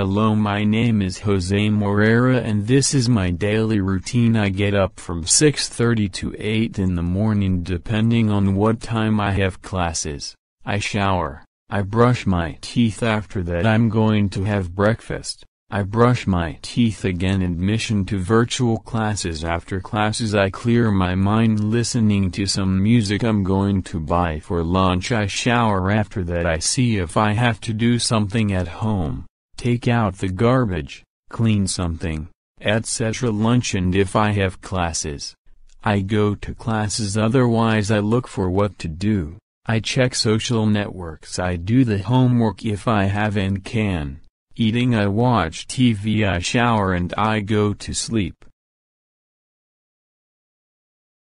Hello my name is Jose Morera and this is my daily routine I get up from 6.30 to 8 in the morning depending on what time I have classes. I shower. I brush my teeth after that I'm going to have breakfast. I brush my teeth again admission to virtual classes after classes I clear my mind listening to some music I'm going to buy for lunch I shower after that I see if I have to do something at home take out the garbage, clean something, etc. Lunch and if I have classes. I go to classes otherwise I look for what to do. I check social networks I do the homework if I have and can. Eating I watch TV I shower and I go to sleep.